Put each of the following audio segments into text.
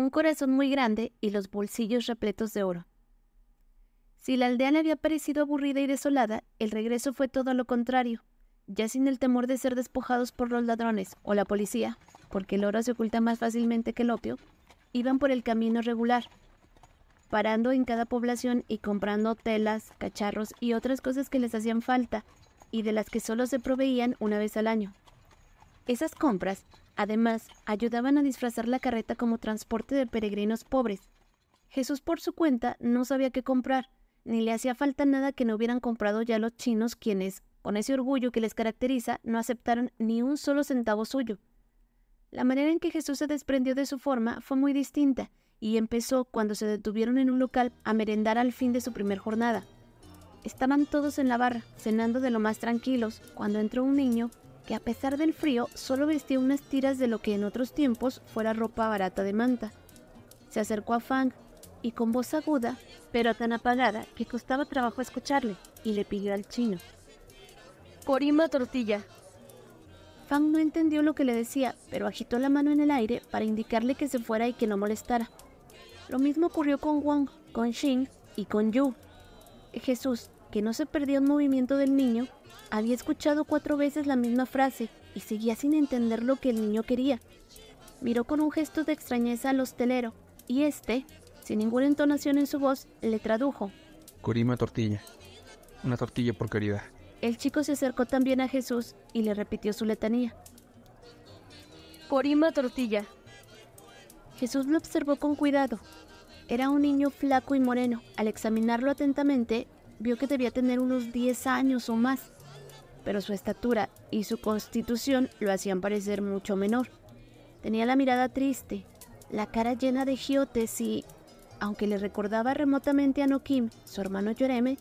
un corazón muy grande y los bolsillos repletos de oro. Si la le había parecido aburrida y desolada, el regreso fue todo lo contrario, ya sin el temor de ser despojados por los ladrones o la policía, porque el oro se oculta más fácilmente que el opio, iban por el camino regular, parando en cada población y comprando telas, cacharros y otras cosas que les hacían falta, y de las que solo se proveían una vez al año. Esas compras Además, ayudaban a disfrazar la carreta como transporte de peregrinos pobres. Jesús por su cuenta no sabía qué comprar, ni le hacía falta nada que no hubieran comprado ya los chinos quienes, con ese orgullo que les caracteriza, no aceptaron ni un solo centavo suyo. La manera en que Jesús se desprendió de su forma fue muy distinta, y empezó cuando se detuvieron en un local a merendar al fin de su primer jornada. Estaban todos en la barra, cenando de lo más tranquilos, cuando entró un niño que a pesar del frío solo vestía unas tiras de lo que en otros tiempos fuera ropa barata de manta. Se acercó a Fang y con voz aguda, pero tan apagada que costaba trabajo escucharle, y le pidió al chino. Corima tortilla. Fang no entendió lo que le decía, pero agitó la mano en el aire para indicarle que se fuera y que no molestara. Lo mismo ocurrió con Wang, con Xing y con Yu. Jesús, que no se perdió un movimiento del niño, había escuchado cuatro veces la misma frase y seguía sin entender lo que el niño quería. Miró con un gesto de extrañeza al hostelero y este, sin ninguna entonación en su voz, le tradujo. Corima tortilla. Una tortilla por querida. El chico se acercó también a Jesús y le repitió su letanía. Corima tortilla. Jesús lo observó con cuidado. Era un niño flaco y moreno. Al examinarlo atentamente, vio que debía tener unos 10 años o más, pero su estatura y su constitución lo hacían parecer mucho menor. Tenía la mirada triste, la cara llena de giotes y, aunque le recordaba remotamente a Nokim, su hermano Yoreme,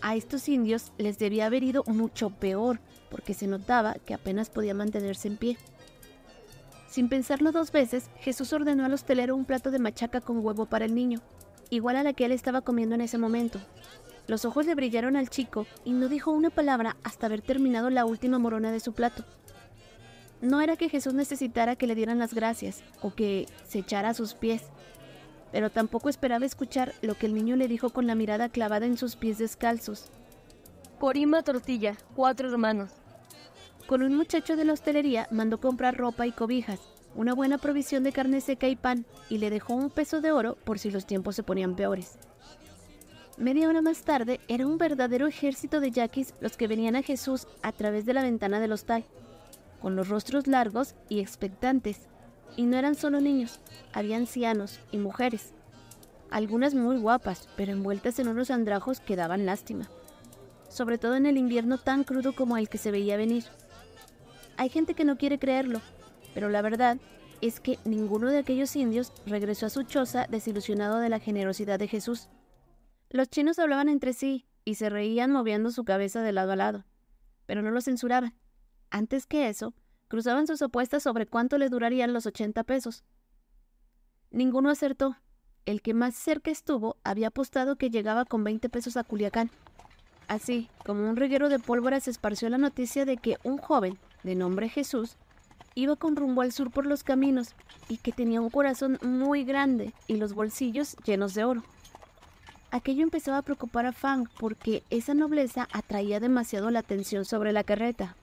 a estos indios les debía haber ido mucho peor, porque se notaba que apenas podía mantenerse en pie. Sin pensarlo dos veces, Jesús ordenó al hostelero un plato de machaca con huevo para el niño, igual a la que él estaba comiendo en ese momento, los ojos le brillaron al chico y no dijo una palabra hasta haber terminado la última morona de su plato. No era que Jesús necesitara que le dieran las gracias o que se echara a sus pies, pero tampoco esperaba escuchar lo que el niño le dijo con la mirada clavada en sus pies descalzos. Corima Tortilla, cuatro hermanos. Con un muchacho de la hostelería mandó comprar ropa y cobijas, una buena provisión de carne seca y pan, y le dejó un peso de oro por si los tiempos se ponían peores. Media hora más tarde, era un verdadero ejército de yaquis los que venían a Jesús a través de la ventana del hostal, con los rostros largos y expectantes. Y no eran solo niños, había ancianos y mujeres, algunas muy guapas, pero envueltas en unos andrajos que daban lástima, sobre todo en el invierno tan crudo como el que se veía venir. Hay gente que no quiere creerlo, pero la verdad es que ninguno de aquellos indios regresó a su choza desilusionado de la generosidad de Jesús. Los chinos hablaban entre sí y se reían moviendo su cabeza de lado a lado, pero no lo censuraban. Antes que eso, cruzaban sus opuestas sobre cuánto le durarían los 80 pesos. Ninguno acertó. El que más cerca estuvo había apostado que llegaba con 20 pesos a Culiacán. Así, como un reguero de pólvora se esparció la noticia de que un joven, de nombre Jesús, iba con rumbo al sur por los caminos y que tenía un corazón muy grande y los bolsillos llenos de oro. Aquello empezaba a preocupar a Fang porque esa nobleza atraía demasiado la atención sobre la carreta.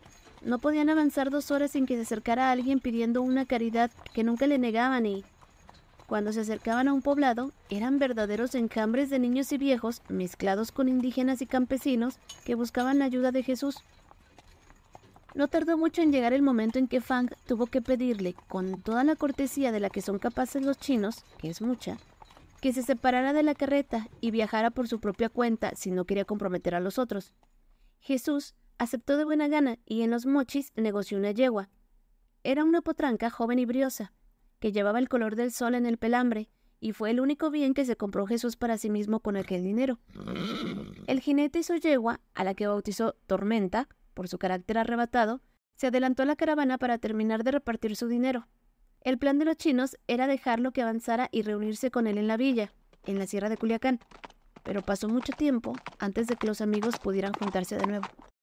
No podían avanzar dos horas sin que se acercara a alguien pidiendo una caridad que nunca le negaban y, cuando se acercaban a un poblado, eran verdaderos enjambres de niños y viejos mezclados con indígenas y campesinos que buscaban la ayuda de Jesús. No tardó mucho en llegar el momento en que Fang tuvo que pedirle, con toda la cortesía de la que son capaces los chinos, que es mucha, que se separara de la carreta y viajara por su propia cuenta si no quería comprometer a los otros. Jesús aceptó de buena gana y en los mochis negoció una yegua. Era una potranca joven y briosa, que llevaba el color del sol en el pelambre, y fue el único bien que se compró Jesús para sí mismo con aquel dinero. El jinete y su yegua, a la que bautizó Tormenta, por su carácter arrebatado, se adelantó a la caravana para terminar de repartir su dinero. El plan de los chinos era dejarlo que avanzara y reunirse con él en la villa, en la sierra de Culiacán, pero pasó mucho tiempo antes de que los amigos pudieran juntarse de nuevo.